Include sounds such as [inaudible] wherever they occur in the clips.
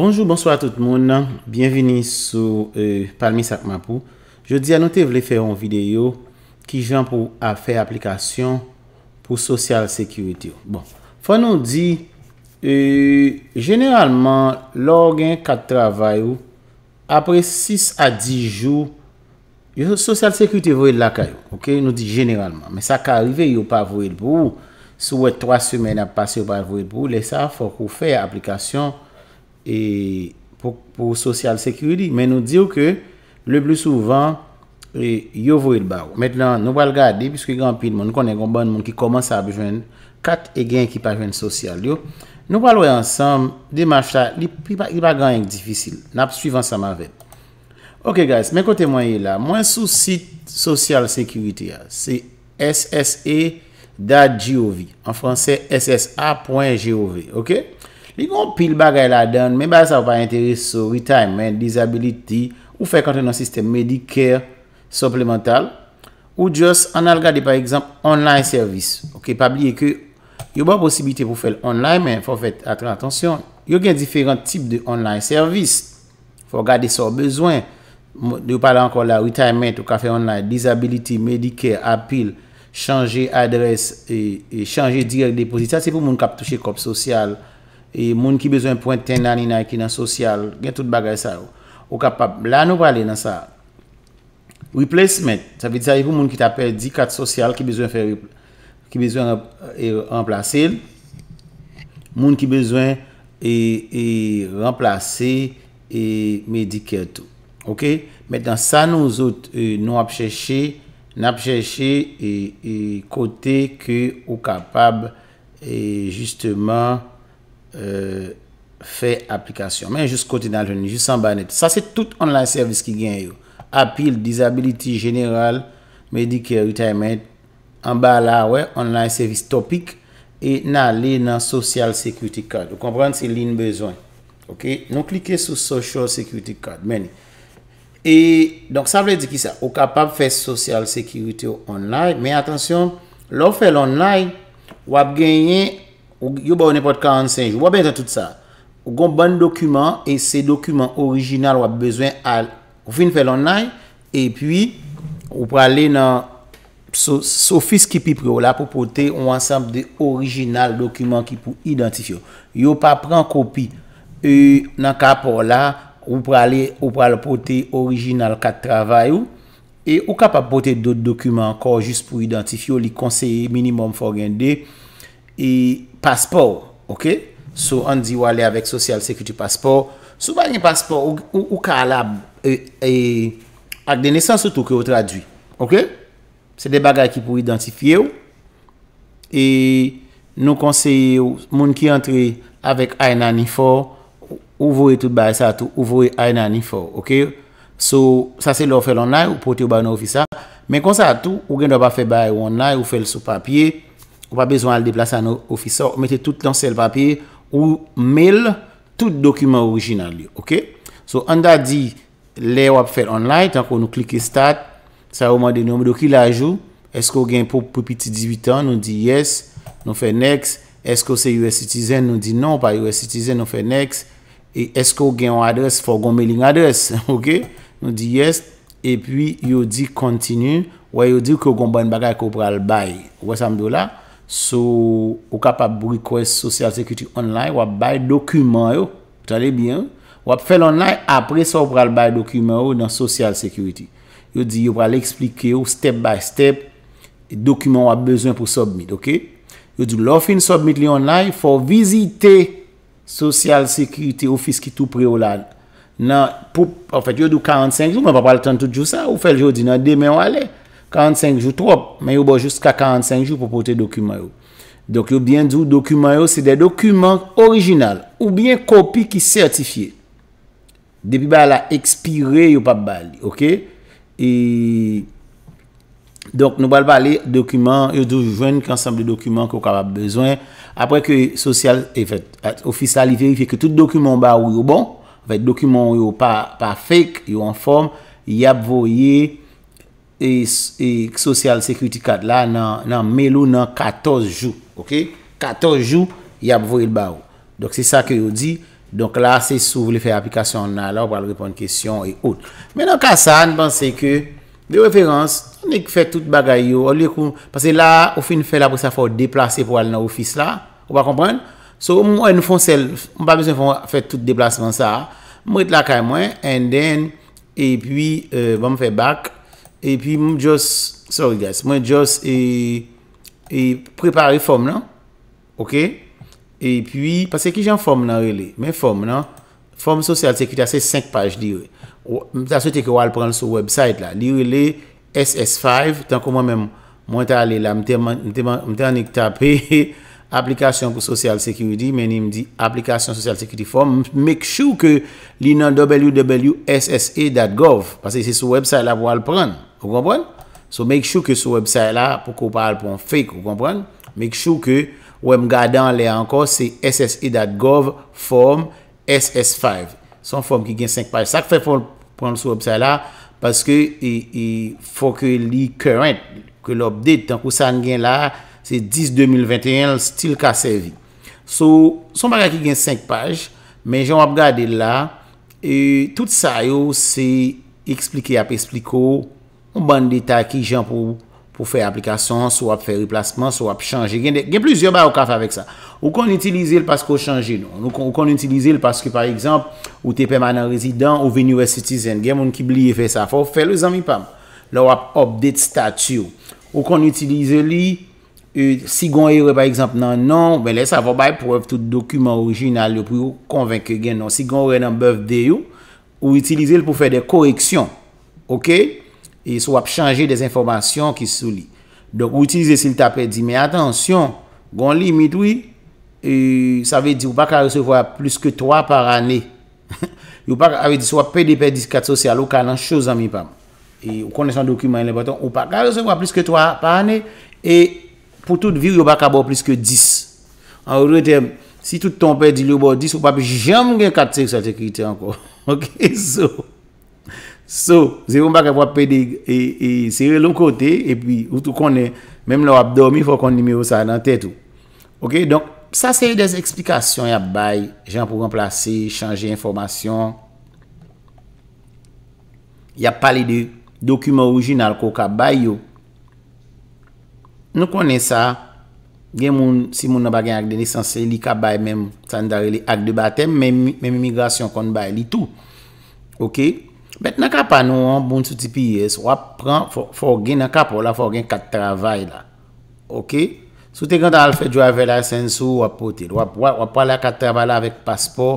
Bonjour, bonsoir tout moun, bienveni sou euh, Palmi Sakmapou. Je di anote vle fè yon videyo ki jan pou a fè aplikasyon pou sosyal sekwiti yo. Bon, fwa nou di, generalman, lor gen kat travay yo, apre 6 a 10 jou, yon sosyal sekwiti yo vwe laka yo, ok, nou di generalman. Men sa ka arrive yo pa vwe lbo, sou wè 3 semen ap pase yo pa vwe lbo, le sa fwa pou fè aplikasyon. E pou social security. Men nou diyo ke le blu souvan e, yo vou el ba ou. Met nan nou wal gade. Piske yon pil moun. Nou konen kon ban moun ki koman sa bejwen. Kat e gen ki pa jwen social yo. Nou wal woy ansam. De ma chta. Li pa gan yon di fisyl. Nap suivan sa ma ve. Ok guys. Men kote mwen yon la. Mwen sou site social security ya. Se sse.gov. En franse ssa.gov. Ok? li kon pil bagay la den, men ba sa ou pa interese sou retirement, disability, ou fekante nan sistem Medicare, soplemental, ou just anal gade, par exemple, online service. Ok, pa blye ke, yo ba posibite pou fe l'online, men, fò fè atre l'atensyon, yo gen diferent tip de online service, fò gade so bezwen, yo pale ankon la retirement, ou ka fe online, disability, Medicare, appeal, chanje adres, e, e chanje direk depozit, sa se pou moun kap touche korp sosyal, E moun ki bezwen pwente ten nan inay ki nan sosyal, gen tout bagay sa ou. Ou kapap, la nou valen nan sa. Replacement, sa vizay e pou moun ki tapè dikat sosyal ki bezwen e, remplase. Moun ki bezwen e, remplase mediket ou. Mèndan sa nou zout nou ap chèche, nan ap chèche kote ki ou kapap justement Euh, fè aplikasyon. Mè, jous kote nan jouni, jous san ba net. Sa, se tout online service ki gen yon. Appeal, disability general, Medicare, retirement. An ba la, wè, online service topik. E nan, lè nan social security card. Ou kompran se lè yon bezwen. Ok, nou klike sou social security card. Mè, ni. E, donk sa vè di ki sa. Ou kapab fè social security online. Mè, atensyon, lò fè l'online, wap gen yon, yo ba ou ne pot 45, wapen tout sa, ou gon bon dokumen e se dokumen orijinal wap bezwen al, ou fin fel onay e pi, ou prale nan sou fis ki pi pri ou la pou pote ou ansampe de orijinal dokumen ki pou identifyo yo pa pran kopi e nan ka por la ou prale pote orijinal kat travay ou e ou ka pa pote dot dokumen ankor pou identifyo, li konseye minimum fò gen de, e paspor, ok, so an di wale avek social security paspor sou banyan paspor ou ka alab e, e, ak de nesan sotou ke ou tradwi, ok se de bagay ki pou identifiye ou e nou konseye ou moun ki entre avek aina ni for ou vowe tout baye sa tou, ou vowe aina ni for, ok, so sa se lò fè l'onay ou pote ou banyan ou fi sa men konseye a tou, ou gen do pa fè baye ou fè l'onay, ou fè l'sou papye Ou pa bezwan al deplase an nou ofisor. Mete tout lan sel papye ou mail tout dokumen orijinal li. Ok? So an da di le wap fè online. Tan kon nou klike stat. Sa ouman denoum. Do ki la jou? Esko gen pou piti 18 an? Nou di yes. Nou fè next. Esko se US citizen? Nou di non. Pa US citizen nou fè next. E esko gen adres? Fò gombe ling adres. [laughs] Ok? Nou di yes. E pi yo di continue. Ou yo di kò gombe an bagay kò pral bay. Ou wè sam do la? So, ou kap ap brekwes Social Security online, wap bay dokumen yo. Tade bien. Wap fel online, apre so wap pral bay dokumen yo nan Social Security. Yo di, yo pral explike yo step by step, dokumen wap bezwen pou submit, ok? Yo di, lò fin submit li online, fò vizite Social Security office ki tou pre yo lan. Nan, pou, an fèt, yo di 45, yo mwen pa pral tan tout jou sa, ou fel yo di nan demen wale. 45 jou trop, men yo bojous ka 45 jou pou pote dokumen yo. Dok yo byen djou, dokumen yo se de dokumen orijinal, ou byen kopi ki sertifiye. Depi ba la ekspire, yo pa bali, ok? E, donk nou bali bali, dokumen, yo djou jwen kansan de dokumen kou ka wap bezwen. Apre ke sosyal, efet, ofisal, i verifiye ke tout dokumen ba ou yo bon, efet, dokumen yo pa fake, yo an form, y ap voye, e, E, e social security card la nan melou nan 14 jou ok, 14 jou ya pou vou et ba ou, donk se sa ke yo di donk la se sou vou lè fè aplikasyon nan la ou pa lè repon kèsyon et out men an ka sa, an panse ke de referans, an ek fè tout bagay yo an lè kou, pase la ou fin fè la pou sa fò ou deplase pou alè nan oufis la ou pa kompren, so mwen fò mwen fò fè tout deplase mwen sa, mwen et la kèy mwen and then, e pi vam euh, fè bak mwen fè bak E pi mou jos, sorry guys, mou jos e prepare fom nan, ok? E pi, pase ki jan fom nan rele, men fom nan, fom social security a se 5 paj dire. Mwen tas wete ki wale pren sou website la, dire le SS5, tan kon mwen men mwen ta ale la, mwen te anik tape, aplikasyon pou social security, men mwen di aplikasyon social security fom, mwen make sure ke li nan www.ssa.gov, e pase se sou website la wale pren. Kou kompran? So make sure ke sou website la pou kou pal pou an fek, kou kompran? Make sure ke, wèm gadan lè anko, se sse.gov form SS5. Son form ki gen 5 page. Sa k fè pou an pran sou website la, paske e fò ke li current, ke l'update, tan kou san gen la, se 10 2021 stil kasevi. So, son baga ki gen 5 page, men joun ap gade lè la, e tout sa yo se explike ap expliko ban de ta ki jan pou pou fe aplikasyon, sou ap fe replasman, sou ap chanje. Gen plus yo ba ou ka fe avèk sa. Ou kon n'utilize l'pasko chanje nou. Ou kon n'utilize l'pasko par ekzamp ou te pèmanan rezidant ou viniwè citizen. Gen moun ki bliye fe sa. Fò, fè lè zanmi pam. Lè ou ap update statu. Ou kon n'utilize li, e, si gon yore par ekzamp nan nan, ben lè sa vò bay pou wèv tout dokumen orijinal yo pou konvenke gen nou. Si gon yore nan bèv deyo, ou utilize l pou fè de koreksyon. Ok? E sou ap chanje des informasyon ki sou li. Donk ou utilize sil ta pe di. Men atensyon, gon li mitoui, e sa ve di ou pa ka resevo a plus ke 3 par ane. [laughs] Ou pa ka ave di sou a pe de pe di kat sosyal ou ka nan chouz an mi pam. E ou konen son dokumen le baton, ou pa ka resevo a plus ke 3 par ane, e pou tout vi ou yo pa ka bo plus ke 10. An ou rete, si tout ton pe di yo bo 10, ou pa pe jam gen kat se sa te kite anko. Ok, so... So, ze yon bak ap wap pe de, e, e, se yon loun kote, e pi, ou tou konen, menm lor ap dormi, fò konen nime ou sa nan tè tou. Ok, donk, sa se yon des eksplikasyon yap bay, jan pou remplase, chanje informasyon, yap pale de dokumen orijinal kò ka bay yo. Nou konen sa, gen moun, si moun nan bagen ak dene, san se li ka bay menm, san dare li ak de batem, menm imigrasyon konen bay li tou. Ok? Bet nan ka panou an, bon sou tipi yes, wap pran, fò gen nan ka pou la fò gen kat travay la. Ok? Sou te gantan al fèd jou avè la sensou, wap pote. Wap pran la kat travay la avèk paspò,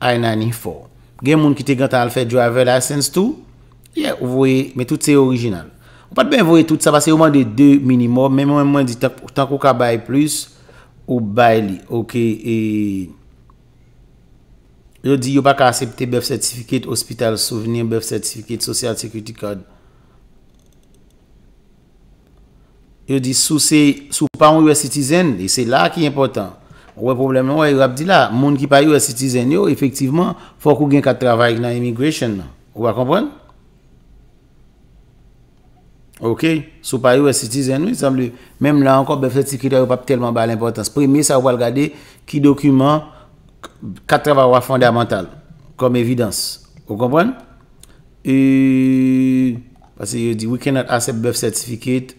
ay nan ni fò. Gen moun ki te gantan al fèd jou avè la sensou, ya, ou vwe, men tout se orijinal. Ou pat ben vwe tout, sa va se ouman de 2 minimum, men mwen mwen di tak ou tak ou kabay plus, ou bay li. Ok, eee... Yo di yo pa kasepte birth certificate, hospital souvenir, birth certificate, social security code. Yo di sou se, sou pa yon yon citizen, yon se la ki yon important. Wè probleme wè, yon ap di la, moun ki pa yon citizen yo, efektiveman, fò kou gen ka travay nan immigration nan. Wè kompwen? Ok, sou pa yon citizen, wè isambli. Mèm la ankon, birth certificate wè pa telman ba l'importance. Premi, sa wè wè al gade, ki dokument... katre va wa fondamental kom evidans. Ou kompwen? E, ase yo di, we cannot accept birth certificate,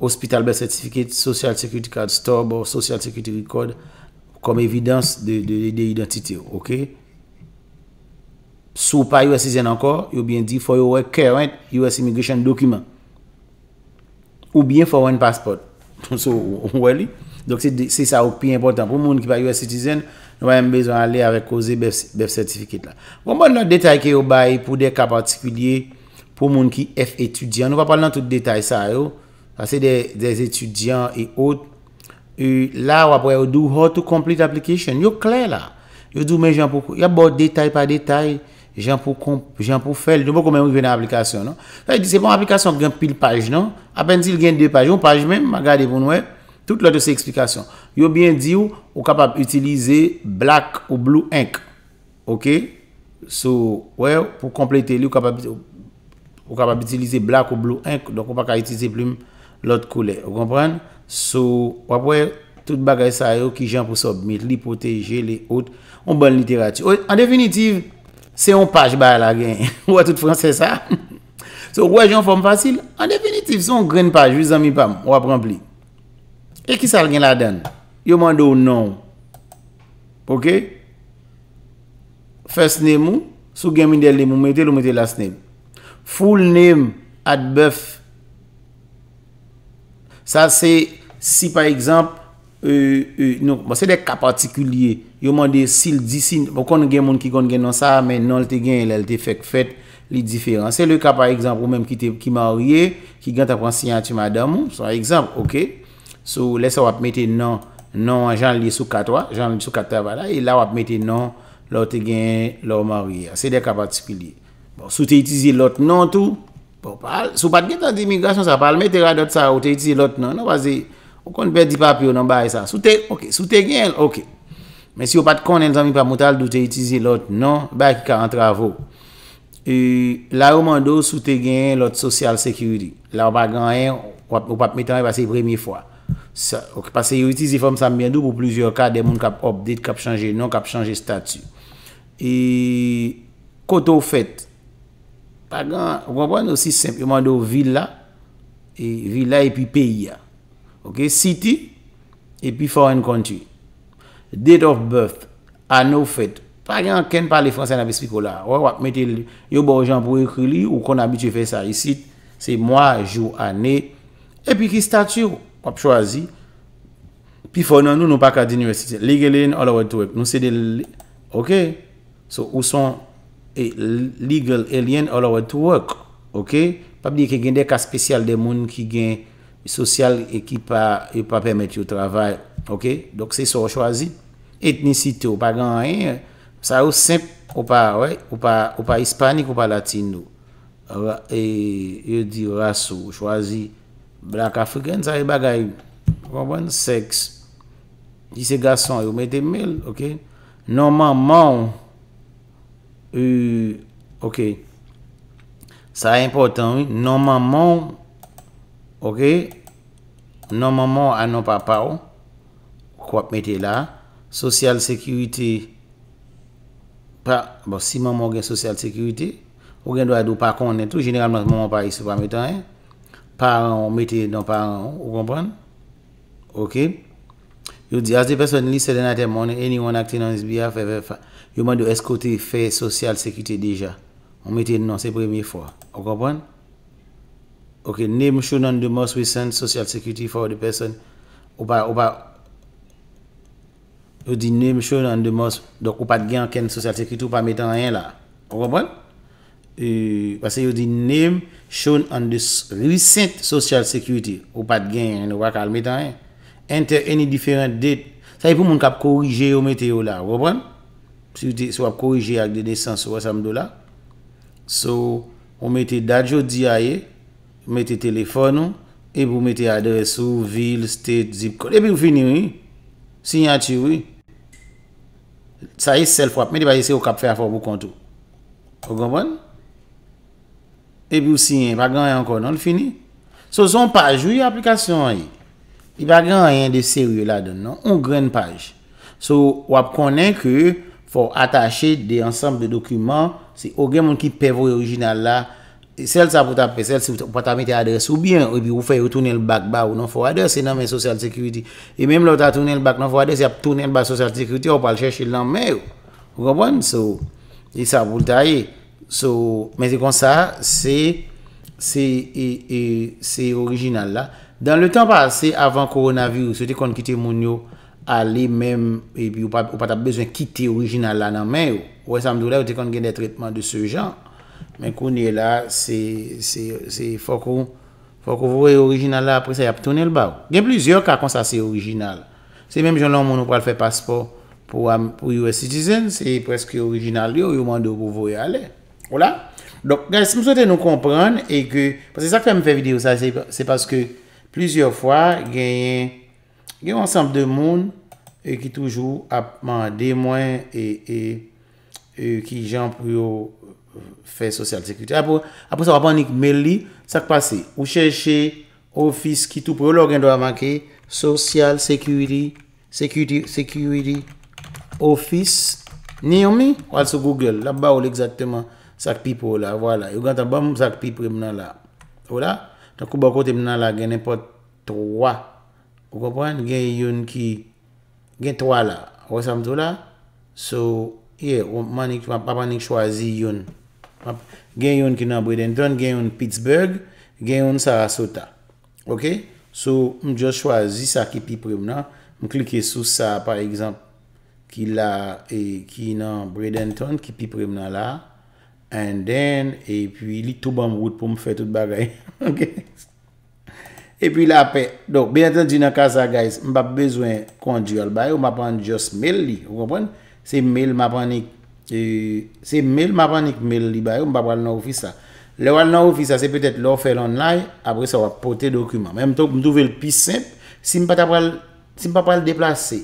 hospital birth certificate, social security card, store board, social security record, kom evidans de identite. Ok? Sou pa US season ankor, yo bien di, for yo wè kèwènt US immigration dokumen. Ou bien for wèn pasport. [laughs] Sou wè li? Ou bien? Donk se sa ou pi important pou moun ki pa U.S. Citizen. Nou bon, bon, va yon bezon ale avè koze bef sertifikit la. Pon moun nan detay ki yo bay pou de kap atikulye pou moun ki F. Etudiant. Nou va pal nan tout detay sa yo. Sa se de etudiant e ot. E la wapwe yo do hot to complete application. Yo kler la. Yo do men jan pou, ya bo detay pa detay. Jan pou fel. Nou bon kon men moun ven nan aplikasyon. Se bon aplikasyon gen pil paj nan. Apen si gen de paj. Un paj men magade pou nou e. Tout lò de se eksplikasyon. Yo byen di ou, ou kapap utilize blak ou blou ink. Ok? So, wè, pou komplete li, ou kapap utilize blak ou blou ink. Donk ou pa ka utilize ploum lòt koulè. Ou kompran? So, wè, tout bagay sa yo ki jan pou sobmit. Li proteje, li out. Ou bon literatü. Ou, an definitiv, se yon pache ba la gen. Ou wè tout fransè sa. So, wè, jan fòm fasil. An definitiv, se yon gren pache, vizan mi pam. Ou ap rempli. E ki sa l gen la den? Yo mande ou non. Ok? First name ou, sou gen mindel name ou, metel ou metel last name. Full name at buff. Sa se, si par exemple, euh, euh, nou, bon, se de kap artikulye, yo mande sil disin, bon, pou kon gen moun ki kon gen nan sa, men non l te gen, l te fek, fet, li diferan. Se le kap par exemple, ou menm ki te, ki ma ouye, ki gen ta pransin an ti madan moun, sa exemple, ok? Sou lè sa wap mette nan jan liye sou katwa Jan liye sou katwa wala E la wap mette nan lò te gen lò mò riyan Se de kapat spili Bon, sou te itizi lò nan tou Sou pat gen nan demigrasyon sa pal Mette radot sa ou te itizi lò nan Non waze, ou kon pe di papyo nan baye sa Sou te, ok, sou te gen lò, ok Men si wap pat konen zan mi pa moutal Dou te itizi lò nan, baye ki ka an travò E la waman do Sou te gen lò social security La wap bagan en, wap mette nan yon Basi bremi fwa Ok, pase yo iti zi fòm sa mbèndou pou plüzyor ka de moun kap op, date kap chanje, non kap chanje statu. E koto fèt, pa gan wap wap wane osi sempi man do villa, villa epi peya. Ok, city epi foreign country. Date of birth, anou fèt, pa gan ken pale fransè nan bespikola. Wap wap mette yo borjan pou ekli ou kon abitye fè sa. E sit, se mwa, jou, anè, epi ki statu yo. wap chwazi, pi fonan nou nou pa ka diniversite, legalen allo wè tou wèk, nou se de, ok, so ou son, e legalen allo wè tou wèk, ok, pap di ki gen de ka spesyal de moun ki gen, sosyal e ki pa, e pa pèmèt yo travèl, ok, dok se sou chwazi, etnicite ou pa gan an, sa ou sep, ou pa, ou pa hispanik ou pa latin nou, e di rassou, chwazi, Black Afrikan, sa yi bagay. Konpwen, seks. Jise gason, yo mette mel, ok. Non maman, e, euh, ok. Sa yi important, oui. Non maman, ok. Non maman anon pa pa ou. Oh, Kwa mette la. Sosyal sekirite. Bon, si maman gen sosyal sekirite, ou gen do adou pa konen tou. Genelman maman pa yi sou pa mette la. Par an, ou mette nan par an. Ou kompon? Ok. Yo di, as di person li selenate, mounen anyone akte nan isbi af, evè fa. Yo mounen yo eskote, fe social sekite deja. Ou mette nan se premi fwa. Ou kompon? Ok, name show nan de mos wisen, social sekite fwa ou di person. Ou pa, ou pa. Yo di, name show nan de mos, do kou pa di gen ken social sekite, ou pa mette nan en la. Ou kompon? Ok. E Pase yo di name shown under recent social security Ou pat gen yon wakal metan yon Enter any different date Sa yon pou moun kap korije yo mete yo la Woban Si wap korije ak de desans wosam do la So Ou mete dajo di a ye Mete telefon ou E pou mete adres ou, vil, state, zip code E pi ou fini woy Signature woy Sa yon self wap Mwen de baye se yo kap fè a fòm wou konto Woban won E pi ou si yon, pa gran yon konon, fini. Sou son paj, yon yon aplikasyon yon. Yon pa gran yon de seri yon la don, non? Ou gran paj. Sou wap konen ke, fo atache de ansamble dokumen, si ou gen moun ki pevou yon orijinal la, sel sa pou ta pe, sel sa pou ta mette adres ou bien, e pi ou fe, ou toune l bak ba ou nan fo ades, se nan men sosyal sekuriti. E menm lout a toune l bak nan fo ades, se ap toune l bak sosyal sekuriti, ou pal chèche l nan mè, ou konpon? Sou, e sa pou ta ye. So, men se kon sa, se, se, e, e, se orijinal la. Dan le tan pa, se avan koronavi ou se te kon kite moun yo, ale men, e pi ou pa ta bezwen kite orijinal la nan men ou, ou e samdou la ou te kon gen de tretman de se jan, men kon e la, se, se, se, fok ou, fok ou vwe orijinal la apre se ap tonel bav. Gen pliz yo ka kon sa se orijinal. Se men joun lan moun ou pral fe paspo pou am, pou you e citizen, se preske orijinal yo, yo mando pou vwe ale. Ola, donk, guys, m souwete nou kompran e ke, pasè sa ke fèm fè video sa, se paske, plizye ou fwa, genyen, genyen ansampe de moun, e ki toujou apman demwen, e, e, e ki jan pou yo euh, fè social security. Apo, aposè wap anik mel li, sa ke pase, ou chèche office ki tou pou yo lò gen do a manke, social security, security, office, Naomi, ou also Google, la ba ou lè exactement, Sak pipou la, wala. Yo gantan ban moun sak pipou moun la. Wala. Tan kou bakote moun la gen epot 3. Wou gopan? Gen yon ki... Gen 3 la. Wou samt wou la? So, ye, wou manik chwa zi yon. Gen yon ki nan Bradenton, gen yon Pittsburgh, gen yon Sarasota. Ok? So, moun jous chwa zi sak pipou moun la. Moun klike sou sa, par egzamp, e, ki nan Bradenton, ki pipou moun la la. And then, e pwi li tou ban m wout pou m fè tout bon bagay. [laughs] Ok. E pwi la apè. Dok, ben atan di nan kasa guys, m pa bezwen kondiol. Bayo, m pa pan just mail li. Ou konpon? Se mail m pa pan ik. Se mail m pa pan ik mail li. Bayo, m pa pan nan oufisa. Le wan nan oufisa, se pwetèt lò fè l'online. Apre sa wap pote dokumen. Men m tok m douve l pi semp. Si m pa pan l deplase, se.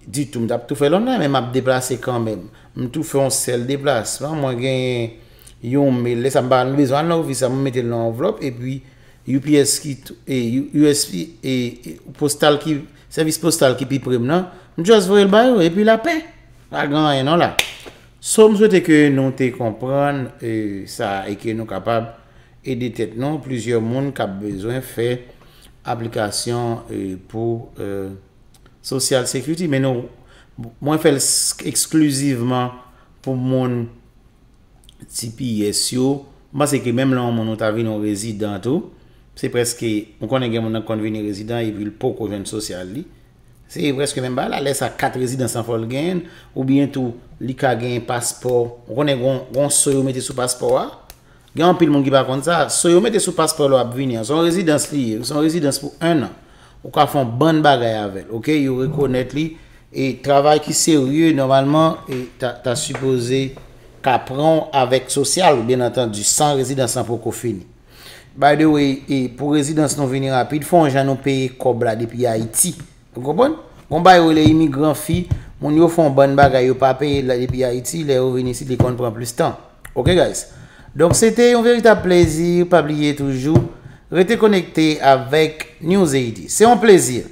Di tou mt ap tou fè lò nan, mè m ap déplase kan mèm. M tou fè an sel déplase. Mwen gen yon mè lè sa mba an lèzò an nan, vè sa m mè mè tè lò an vlop, e pwi, yon pi eski, e yon usvi, e postal ki, servis postal ki pi prèm nan, m jòs vò el bayou, e pwi la pe. A gwa nan yon nan la. Sò m sou te ke nou te kompran, e sa e ke nou kapab, edi tèt nan, plüzyon moun kap bezwen fè, aplikasyon, e pou, e, Sosyal sekwiti men nou mwen fel ekskluziveman pou moun tipi yesyo. Mwen seke menm la moun anot avin an rezidantou. Se preske moun konen gen moun an konveni rezidant yi vil pou konveni sosyal li. Se vreske men ba la lè sa kat rezidans an fol gen ou bientou li ka gen paspor. Gwone gwen sou yo mette sou paspor a. Gen an pil moun ki bakon sa sou yo mette sou paspor lo ap vini an. Son rezidans li yi, son rezidans pou an an. Ou ka fon ban bagay avel. Ok. You rekonet li. E travay ki serye normalman. E ta supose. Ka pran avek sosyal. Bien atan di. San rezidansan pou ko fini. By the way. E pou rezidansan nou veni rapide. Fon jan nou peye kob la depi Haiti. Ou konpon? Kon bay ou le imigran fi. Moun yo fon ban bagay. Ou pa peye la depi Haiti. Le ou veni si de kon pran plus tan. Ok guys. Donk se te yon verita plezir. Ou pa pliye toujou. Restez connecté avec News C'est un plaisir.